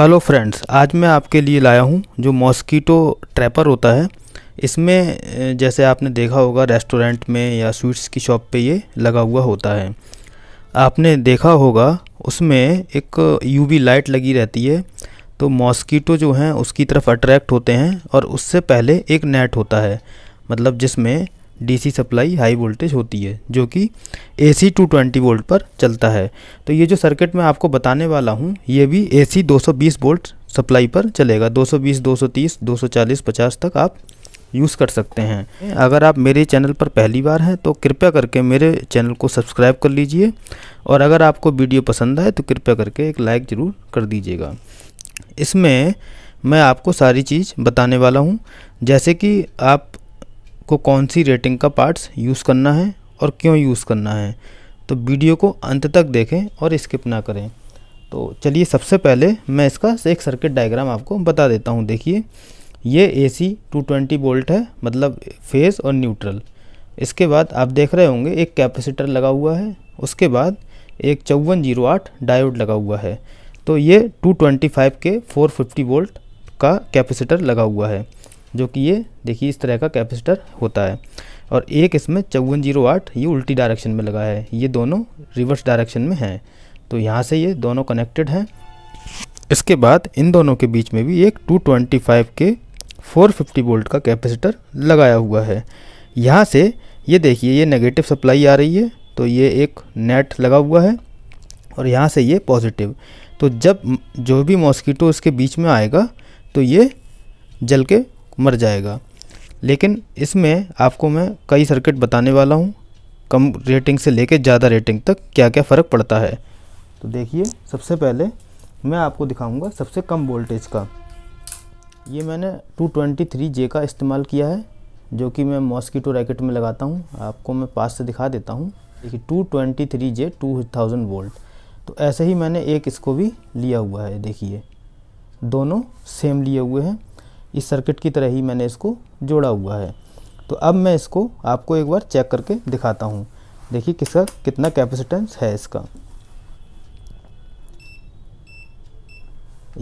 hello friends आज मैं आपके लिए लाया हूँ जो मॉस्कीटो ट्रैपर होता है इसमें जैसे आपने देखा होगा रेस्टोरेंट में या स्वीट्स की शॉप पे ये लगा हुआ होता है आपने देखा होगा उसमें एक यूवी लाइट लगी रहती है तो मॉस्कीटो जो हैं उसकी तरफ अट्रैक्ट होते हैं और उससे पहले एक नेट होता है मतलब जिसमें डीसी सप्लाई हाई वोल्टेज होती है जो कि एसी 220 वोल्ट पर चलता है तो ये जो सर्किट मैं आपको बताने वाला हूँ ये भी एसी 220 वोल्ट सप्लाई पर चलेगा 220, 230, 240, 50 तक आप यूज़ कर सकते हैं अगर आप मेरे चैनल पर पहली बार हैं तो कृपया करके मेरे चैनल को सब्सक्राइब कर लीजिए और अगर आपको वीडियो पसंद आए तो कृपया करके एक लाइक ज़रूर कर दीजिएगा इसमें मैं आपको सारी चीज़ बताने वाला हूँ जैसे कि आप आपको कौन सी रेटिंग का पार्ट्स यूज़ करना है और क्यों यूज़ करना है तो वीडियो को अंत तक देखें और स्किप ना करें तो चलिए सबसे पहले मैं इसका एक सर्किट डायग्राम आपको बता देता हूँ देखिए ये A C two twenty volt है मतलब फेज़ और न्यूट्रल इसके बाद आप देख रहे होंगे एक कैपेसिटर लगा हुआ है उसके बाद एक चौवन जीरो आठ डायोड लगा हुआ है तो ये 225 के 450 वोल्ट का कैपेसिटर लगा हुआ है जो कि ये देखिए इस तरह का कैपेसिटर होता है और एक इसमें चौवन जीरो आठ ये उल्टी डायरेक्शन में लगा है ये दोनों रिवर्स डायरेक्शन में हैं तो यहाँ से ये दोनों कनेक्टेड हैं इसके बाद इन दोनों के बीच में भी एक 225 के 450 वोल्ट का कैपेसिटर लगाया हुआ है यहाँ से ये देखिए ये नेगेटिव सप्लाई आ रही है तो ये एक नेट लगा हुआ है और यहाँ से ये पॉजिटिव तो जब जो भी मॉस्किटो इसके बीच में आएगा तो ये जल के मर जाएगा लेकिन इसमें आपको मैं कई सर्किट बताने वाला हूँ कम रेटिंग से लेकर ज़्यादा रेटिंग तक क्या क्या फ़र्क पड़ता है तो देखिए सबसे पहले मैं आपको दिखाऊंगा सबसे कम वोल्टेज का ये मैंने 223 जे का इस्तेमाल किया है जो कि मैं मॉस्किटो रैकेट में लगाता हूँ आपको मैं पास से दिखा देता हूँ देखिए थ्री जे 2000 वोल्ट तो ऐसे ही मैंने एक इसको भी लिया हुआ है देखिए दोनों सेम लिए हुए हैं इस सर्किट की तरह ही मैंने इसको जोड़ा हुआ है तो अब मैं इसको आपको एक बार चेक करके दिखाता हूँ देखिए किसका कितना कैपेसिटेंस है इसका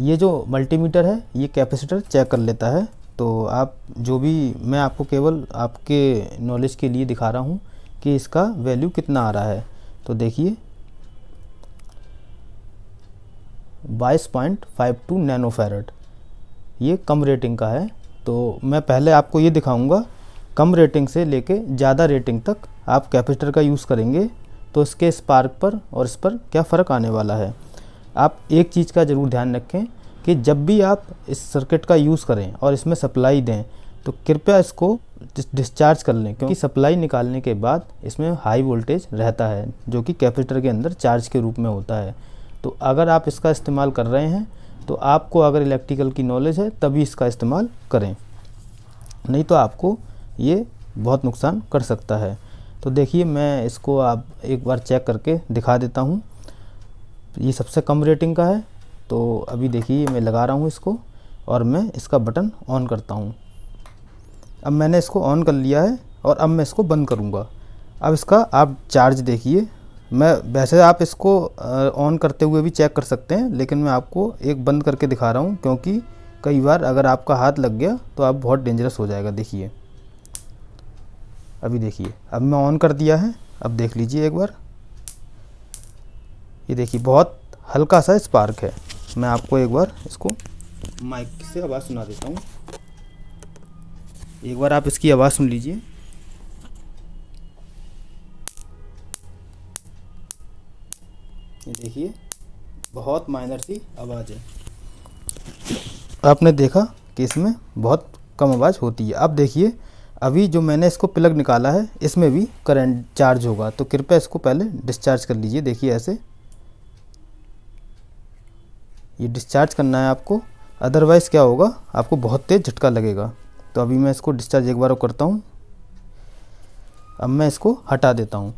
ये जो मल्टीमीटर है ये कैपेसिटर चेक कर लेता है तो आप जो भी मैं आपको केवल आपके नॉलेज के लिए दिखा रहा हूँ कि इसका वैल्यू कितना आ रहा है तो देखिए बाईस पॉइंट फाइव टू ये कम रेटिंग का है तो मैं पहले आपको ये दिखाऊंगा कम रेटिंग से लेके ज़्यादा रेटिंग तक आप कैपेसिटर का यूज़ करेंगे तो इसके स्पार्क पर और इस पर क्या फ़र्क आने वाला है आप एक चीज़ का ज़रूर ध्यान रखें कि जब भी आप इस सर्किट का यूज़ करें और इसमें सप्लाई दें तो कृपया इसको डिस्चार्ज कर लें क्योंकि सप्लाई निकालने के बाद इसमें हाई वोल्टेज रहता है जो कि कैपेसिटर के अंदर चार्ज के रूप में होता है तो अगर आप इसका इस्तेमाल कर रहे हैं तो आपको अगर इलेक्ट्रिकल की नॉलेज है तभी इसका इस्तेमाल करें नहीं तो आपको ये बहुत नुकसान कर सकता है तो देखिए मैं इसको आप एक बार चेक करके दिखा देता हूँ ये सबसे कम रेटिंग का है तो अभी देखिए मैं लगा रहा हूँ इसको और मैं इसका बटन ऑन करता हूँ अब मैंने इसको ऑन कर लिया है और अब मैं इसको बंद करूँगा अब इसका आप चार्ज देखिए मैं वैसे आप इसको ऑन करते हुए भी चेक कर सकते हैं लेकिन मैं आपको एक बंद करके दिखा रहा हूँ क्योंकि कई बार अगर आपका हाथ लग गया तो आप बहुत डेंजरस हो जाएगा देखिए अभी देखिए अब मैं ऑन कर दिया है अब देख लीजिए एक बार ये देखिए बहुत हल्का सा स्पार्क है मैं आपको एक बार इसको माइक से आवाज़ सुना देता हूँ एक बार आप इसकी आवाज़ सुन लीजिए ये देखिए बहुत माइनर सी आवाज़ है आपने देखा कि इसमें बहुत कम आवाज़ होती है अब देखिए अभी जो मैंने इसको प्लग निकाला है इसमें भी करंट चार्ज होगा तो कृपया इसको पहले डिस्चार्ज कर लीजिए देखिए ऐसे ये डिस्चार्ज करना है आपको अदरवाइज़ क्या होगा आपको बहुत तेज़ झटका लगेगा तो अभी मैं इसको डिस्चार्ज एक बार करता हूँ अब मैं इसको हटा देता हूँ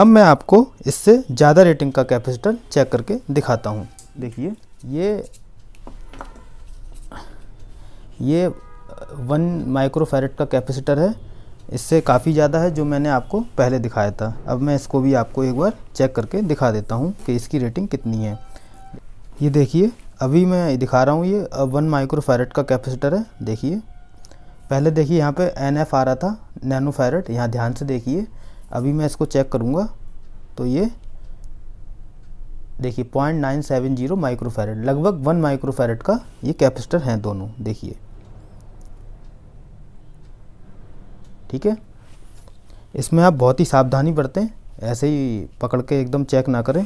अब मैं आपको इससे ज़्यादा रेटिंग का कैपेसिटर चेक करके दिखाता हूँ देखिए ये ये वन माइक्रोफेरेट का कैपेसिटर है इससे काफ़ी ज़्यादा है जो मैंने आपको पहले दिखाया था अब मैं इसको भी आपको एक बार चेक करके दिखा देता हूँ कि इसकी रेटिंग कितनी है ये देखिए अभी मैं दिखा रहा हूँ ये वन माइक्रोफेरेट का कैपेसिटर है देखिए पहले देखिए यहाँ पे एन एफ आ रहा था नैनो यहाँ ध्यान से देखिए अभी मैं इसको चेक करूँगा तो ये देखिए point nine seven zero microfarad लगभग वन माइक्रोफेरेट का ये कैपेसिटर हैं दोनों देखिए ठीक है इसमें आप बहुत ही सावधानी बरतें ऐसे ही पकड़ के एकदम चेक ना करें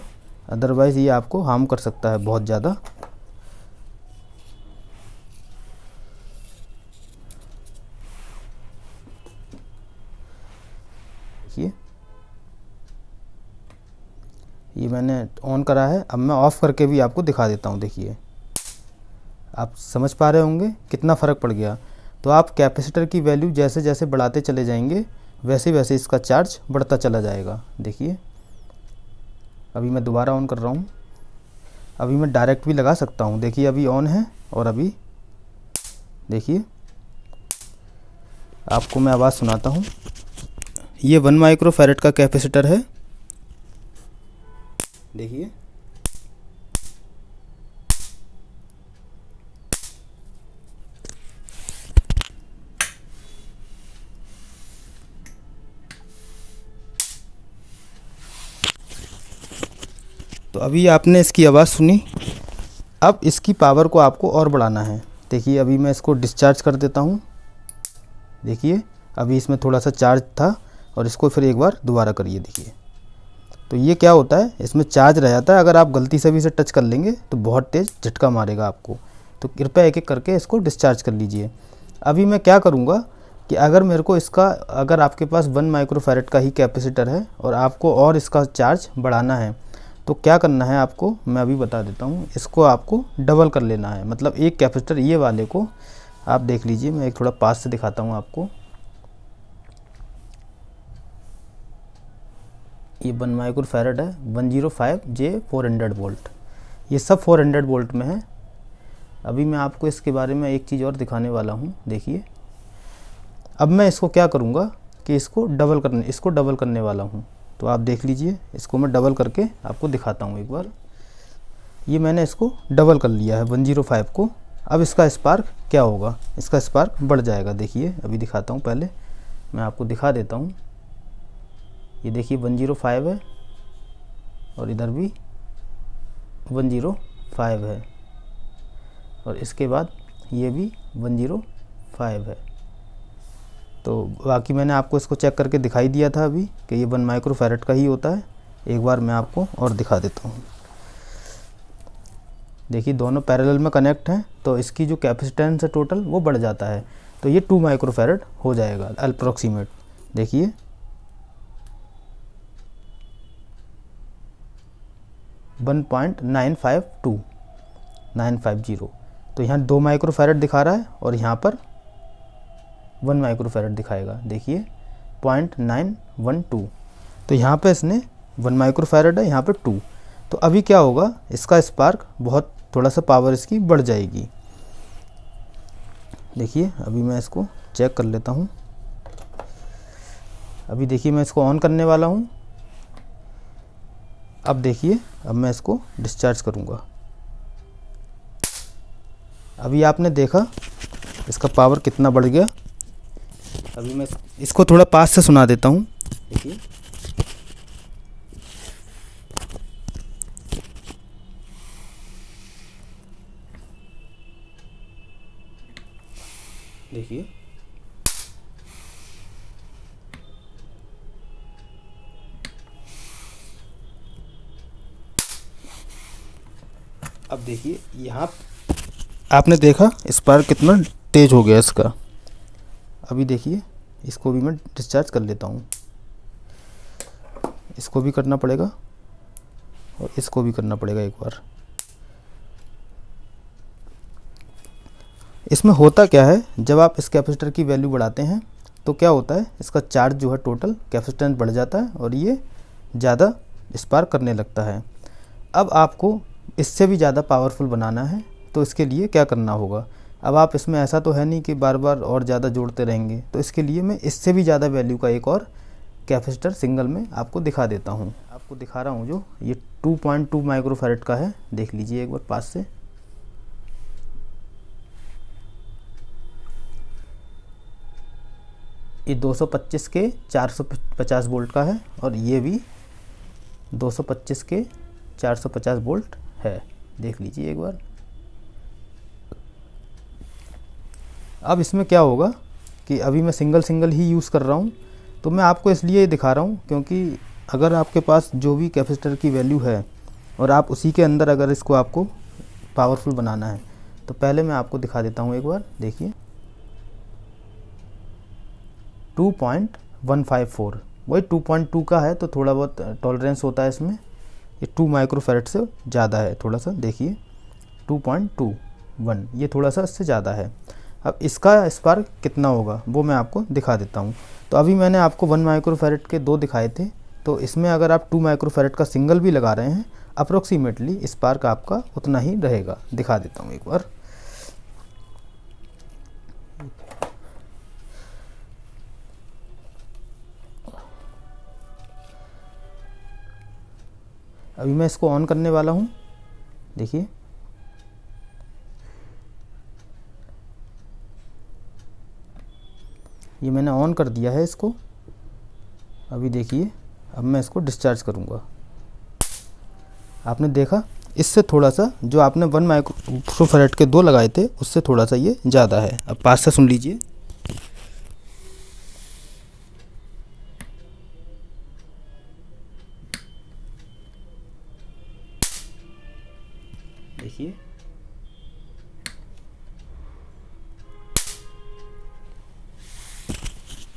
अदरवाइज़ ये आपको हार्म कर सकता है बहुत ज़्यादा ये मैंने ऑन करा है अब मैं ऑफ़ करके भी आपको दिखा देता हूँ देखिए आप समझ पा रहे होंगे कितना फ़र्क पड़ गया तो आप कैपेसिटर की वैल्यू जैसे जैसे बढ़ाते चले जाएंगे वैसे वैसे इसका चार्ज बढ़ता चला जाएगा देखिए अभी मैं दोबारा ऑन कर रहा हूँ अभी मैं डायरेक्ट भी लगा सकता हूँ देखिए अभी ऑन है और अभी देखिए आपको मैं आवाज़ सुनाता हूँ ये वन माइक्रो का कैपेसिटर है देखिए तो अभी आपने इसकी आवाज़ सुनी अब इसकी पावर को आपको और बढ़ाना है देखिए अभी मैं इसको डिस्चार्ज कर देता हूँ देखिए अभी इसमें थोड़ा सा चार्ज था और इसको फिर एक बार दोबारा करिए देखिए तो ये क्या होता है इसमें चार्ज रह जाता है अगर आप गलती से भी इसे टच कर लेंगे तो बहुत तेज़ झटका मारेगा आपको तो कृपया एक एक करके इसको डिस्चार्ज कर लीजिए अभी मैं क्या करूँगा कि अगर मेरे को इसका अगर आपके पास वन माइक्रोफेरेट का ही कैपेसिटर है और आपको और इसका चार्ज बढ़ाना है तो क्या करना है आपको मैं अभी बता देता हूँ इसको आपको डबल कर लेना है मतलब एक कैपेसिटर ये वाले को आप देख लीजिए मैं एक थोड़ा पास से दिखाता हूँ आपको ये वन माइक्रो फैरड है one zero five J four hundred volt ये सब फोर हंड्रेड वोल्ट में है अभी मैं आपको इसके बारे में एक चीज़ और दिखाने वाला हूँ देखिए अब मैं इसको क्या करूँगा कि इसको डबल करने इसको डबल करने वाला हूँ तो आप देख लीजिए इसको मैं डबल करके आपको दिखाता हूँ एक बार ये मैंने इसको डबल कर लिया है फ़ाइव को अब इसका स्पार्क क्या होगा इसका स्पार्क बढ़ जाएगा देखिए अभी दिखाता हूँ पहले मैं आपको दिखा देता हूँ ये देखिए 105 है और इधर भी 105 है और इसके बाद ये भी 105 है तो बाकी मैंने आपको इसको चेक करके दिखाई दिया था अभी कि ये वन माइक्रोफैरेट का ही होता है एक बार मैं आपको और दिखा देता हूँ देखिए दोनों पैरेलल में कनेक्ट हैं तो इसकी जो कैपेसिटेंस है टोटल वो बढ़ जाता है तो ये टू माइक्रोफेरेट हो जाएगा अप्रोक्सीमेट देखिए one point nine five two nine five zero तो यहाँ दो माइक्रोफेरेट दिखा रहा है और यहाँ पर वन माइक्रोफेरेट दिखाएगा देखिए पॉइंट नाइन वन टू तो यहाँ पे इसने वन माइक्रोफेरेट है यहाँ पे टू तो अभी क्या होगा इसका स्पार्क बहुत थोड़ा सा पावर इसकी बढ़ जाएगी देखिए अभी मैं इसको चेक कर लेता हूँ अभी देखिए मैं इसको ऑन करने वाला हूँ अब देखिए अब मैं इसको डिस्चार्ज करूँगा अभी आपने देखा इसका पावर कितना बढ़ गया अभी मैं इसको थोड़ा पास से सुना देता हूँ देखिए देखिए देखिए यहाँ आपने देखा स्पार्क कितना तेज हो गया इसका अभी देखिए इसको भी मैं डिस्चार्ज कर लेता हूँ इसको भी करना पड़ेगा और इसको भी करना पड़ेगा एक बार इसमें होता क्या है जब आप इस कैपेसिटर की वैल्यू बढ़ाते हैं तो क्या होता है इसका चार्ज जो है टोटल कैपेसिटेंस बढ़ जाता है और ये ज़्यादा स्पार्क करने लगता है अब आपको इससे भी ज़्यादा पावरफुल बनाना है तो इसके लिए क्या करना होगा अब आप इसमें ऐसा तो है नहीं कि बार बार और ज़्यादा जोड़ते रहेंगे तो इसके लिए मैं इससे भी ज़्यादा वैल्यू का एक और कैपेसिटर सिंगल में आपको दिखा देता हूँ आपको दिखा रहा हूँ जो ये 2.2 पॉइंट माइक्रोफेरेट का है देख लीजिए एक बार पास से ये 225 के 450 वोल्ट का है और ये भी 225 के 450 वोल्ट है देख लीजिए एक बार अब इसमें क्या होगा कि अभी मैं सिंगल सिंगल ही यूज़ कर रहा हूँ तो मैं आपको इसलिए दिखा रहा हूँ क्योंकि अगर आपके पास जो भी कैपेसिटर की वैल्यू है और आप उसी के अंदर अगर इसको आपको पावरफुल बनाना है तो पहले मैं आपको दिखा देता हूँ एक बार देखिए 2.154 वही 2.2 का है तो थोड़ा बहुत टॉलरेंस होता है इसमें ये टू माइक्रोफेरेट से ज़्यादा है थोड़ा सा देखिए टू पॉइंट टू वन ये थोड़ा सा इससे ज़्यादा है अब इसका स्पार्क कितना होगा वो मैं आपको दिखा देता हूँ तो अभी मैंने आपको वन माइक्रोफेरेट के दो दिखाए थे तो इसमें अगर आप टू माइक्रोफेरेट का सिंगल भी लगा रहे हैं अप्रोक्सीमेटली स्पार्क आपका उतना ही रहेगा दिखा देता हूँ एक बार अभी मैं इसको ऑन करने वाला हूँ देखिए ये मैंने ऑन कर दिया है इसको अभी देखिए अब मैं इसको डिस्चार्ज करूँगा आपने देखा इससे थोड़ा सा जो आपने वन माइक्रोफेरेट के दो लगाए थे उससे थोड़ा सा ये ज़्यादा है अब पास से सुन लीजिए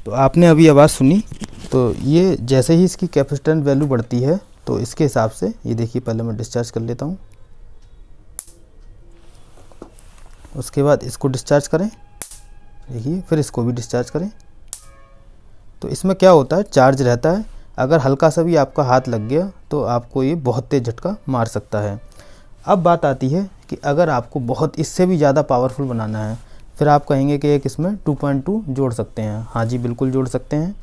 तो आपने अभी आवाज़ सुनी तो ये जैसे ही इसकी कैपेसिटेंट वैल्यू बढ़ती है तो इसके हिसाब से ये देखिए पहले मैं डिस्चार्ज कर लेता हूँ उसके बाद इसको डिस्चार्ज करें देखिए फिर इसको भी डिस्चार्ज करें तो इसमें क्या होता है चार्ज रहता है अगर हल्का सा भी आपका हाथ लग गया तो आपको ये बहुत तेज़ झटका मार सकता है अब बात आती है कि अगर आपको बहुत इससे भी ज़्यादा पावरफुल बनाना है फिर आप कहेंगे कि एक इसमें 2.2 जोड़ सकते हैं हाँ जी बिल्कुल जोड़ सकते हैं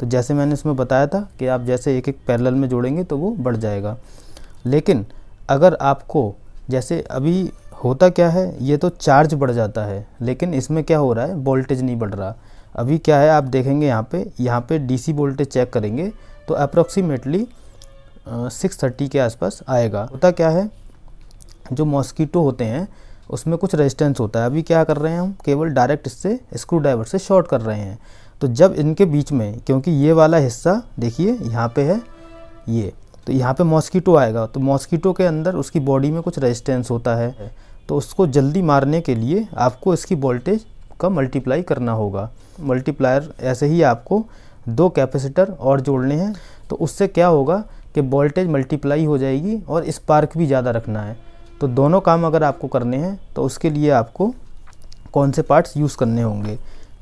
तो जैसे मैंने इसमें बताया था कि आप जैसे एक एक पैरल में जोड़ेंगे तो वो बढ़ जाएगा लेकिन अगर आपको जैसे अभी होता क्या है ये तो चार्ज बढ़ जाता है लेकिन इसमें क्या हो रहा है वोल्टेज नहीं बढ़ रहा अभी क्या है आप देखेंगे यहाँ पे यहाँ पे डीसी वोल्टेज चेक करेंगे तो अप्रोक्सीमेटली सिक्स थर्टी के आसपास आएगा होता क्या है जो मॉस्कीटो होते हैं उसमें कुछ रेजिस्टेंस होता है अभी क्या कर रहे हैं हम केवल डायरेक्ट इससे स्क्रू ड्राइवर से शॉर्ट कर रहे हैं तो जब इनके बीच में क्योंकि ये वाला हिस्सा देखिए यहाँ पे है ये तो यहाँ पे मॉस्कीटो आएगा तो मॉस्कीटो के अंदर उसकी बॉडी में कुछ रेजिस्टेंस होता है तो उसको जल्दी मारने के लिए आपको इसकी वोल्टेज का मल्टीप्लाई करना होगा मल्टीप्लायर ऐसे ही आपको दो कैपेसिटर और जोड़ने हैं तो उससे क्या होगा कि वोल्टेज मल्टीप्लाई हो जाएगी और स्पार्क भी ज़्यादा रखना है तो दोनों काम अगर आपको करने हैं तो उसके लिए आपको कौन से पार्ट्स यूज़ करने होंगे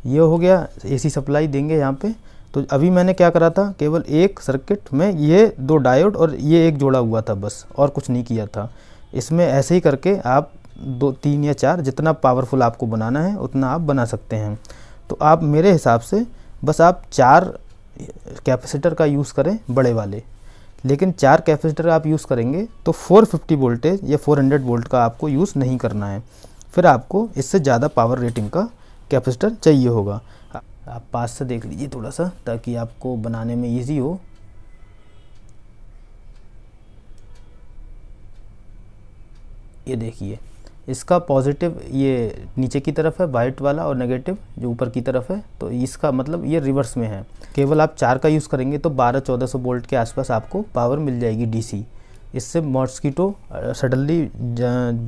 ये हो गया एसी सप्लाई देंगे यहाँ पे तो अभी मैंने क्या करा था केवल एक सर्किट में ये दो डायोड और ये एक जोड़ा हुआ था बस और कुछ नहीं किया था इसमें ऐसे ही करके आप दो तीन या चार जितना पावरफुल आपको बनाना है उतना आप बना सकते हैं तो आप मेरे हिसाब से बस आप चार कैपेसिटर का यूज़ करें बड़े वाले लेकिन चार कैपेसिटर आप यूज़ करेंगे तो 450 वोल्टेज या 400 वोल्ट का आपको यूज़ नहीं करना है फिर आपको इससे ज़्यादा पावर रेटिंग का कैपेसिटर चाहिए होगा आप पास से देख लीजिए थोड़ा सा ताकि आपको बनाने में ईजी हो ये देखिए इसका पॉजिटिव ये नीचे की तरफ है वाइट वाला और नेगेटिव जो ऊपर की तरफ है तो इसका मतलब ये रिवर्स में है केवल आप चार का यूज़ करेंगे तो बारह चौदह सौ वोल्ट के आसपास आपको पावर मिल जाएगी डीसी इससे मॉस्कीटो सडनली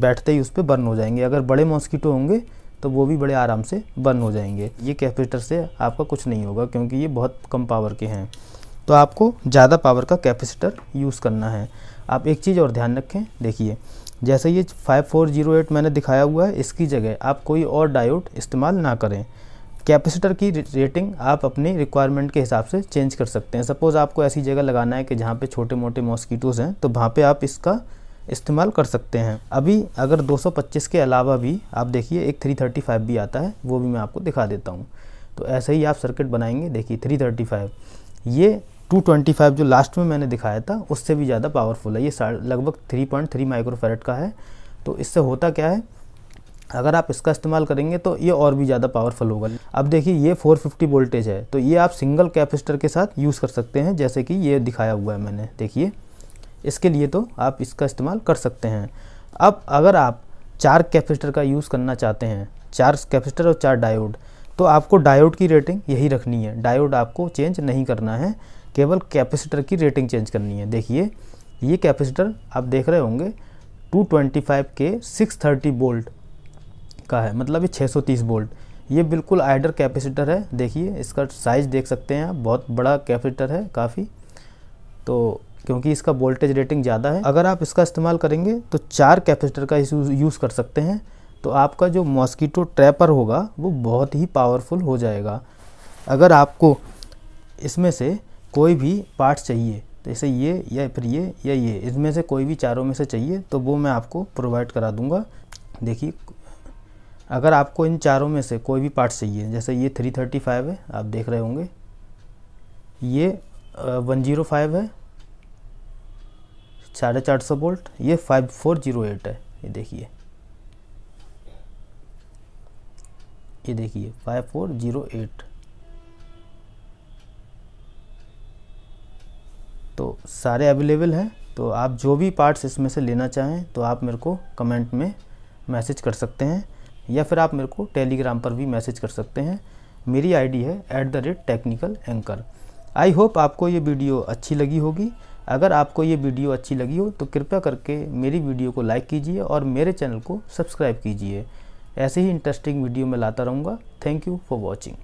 बैठते ही उस पर बर्न हो जाएंगे अगर बड़े मॉस्कीटो होंगे तो वो भी बड़े आराम से बर्न हो जाएंगे ये कैपेसिटर से आपका कुछ नहीं होगा क्योंकि ये बहुत कम पावर के हैं तो आपको ज़्यादा पावर का कैपेसिटर यूज़ करना है आप एक चीज़ और ध्यान रखें देखिए जैसे ये 5408 मैंने दिखाया हुआ है इसकी जगह आप कोई और डायोड इस्तेमाल ना करें कैपेसिटर की रेटिंग आप अपने रिक्वायरमेंट के हिसाब से चेंज कर सकते हैं सपोज़ आपको ऐसी जगह लगाना है कि जहाँ पे छोटे मोटे मॉस्कीटोज़ हैं तो वहाँ पे आप इसका इस्तेमाल कर सकते हैं अभी अगर 225 के अलावा भी आप देखिए एक 335 भी आता है वो भी मैं आपको दिखा देता हूँ तो ऐसे ही आप सर्किट बनाएंगे देखिए 335 ये 225 जो लास्ट में मैंने दिखाया था उससे भी ज़्यादा पावरफुल है ये लगभग 3.3 माइक्रोफेरेट का है तो इससे होता क्या है अगर आप इसका इस्तेमाल करेंगे तो ये और भी ज़्यादा पावरफुल होगा अब देखिए ये 450 वोल्टेज है तो ये आप सिंगल कैपेसिटर के साथ यूज़ कर सकते हैं जैसे कि ये दिखाया हुआ है मैंने देखिए इसके लिए तो आप इसका इस्तेमाल कर सकते हैं अब अगर आप चार कैपेसिटर का यूज़ करना चाहते हैं चार कैपेसिटर और चार डायोड तो आपको डायोड की रेटिंग यही रखनी है डायोड आपको चेंज नहीं करना है केवल कैपेसिटर की रेटिंग चेंज करनी है देखिए ये कैपेसिटर आप देख रहे होंगे 225 के 630 वोल्ट का है मतलब ये 630 वोल्ट ये बिल्कुल आइडर कैपेसिटर है देखिए इसका साइज़ देख सकते हैं आप बहुत बड़ा कैपेसिटर है काफ़ी तो क्योंकि इसका वोल्टेज रेटिंग ज़्यादा है अगर आप इसका इस्तेमाल करेंगे तो चार कैपेसिटर का यूज़ कर सकते हैं तो आपका जो मॉस्किटो ट्रैपर होगा वो बहुत ही पावरफुल हो जाएगा अगर आपको इसमें से कोई भी पार्ट चाहिए जैसे तो ये या फिर ये या ये इसमें से कोई भी चारों में से चाहिए तो वो मैं आपको प्रोवाइड करा दूँगा देखिए अगर आपको इन चारों में से कोई भी पार्ट चाहिए जैसे ये 335 है आप देख रहे होंगे ये 105 है साढ़े चार सौ बोल्ट ये 5408 है ये देखिए ये देखिए 5408 तो सारे अवेलेबल हैं तो आप जो भी पार्ट्स इसमें से लेना चाहें तो आप मेरे को कमेंट में मैसेज कर सकते हैं या फिर आप मेरे को टेलीग्राम पर भी मैसेज कर सकते हैं मेरी आईडी है at the rate technical anchor I hope आपको ये वीडियो अच्छी लगी होगी अगर आपको ये वीडियो अच्छी लगी हो तो कृपया करके मेरी वीडियो को लाइक कीजिए और मेरे चैनल को सब्सक्राइब कीजिए ऐसे ही इंटरेस्टिंग वीडियो मैं लाता रहूँगा थैंक यू फॉर वॉचिंग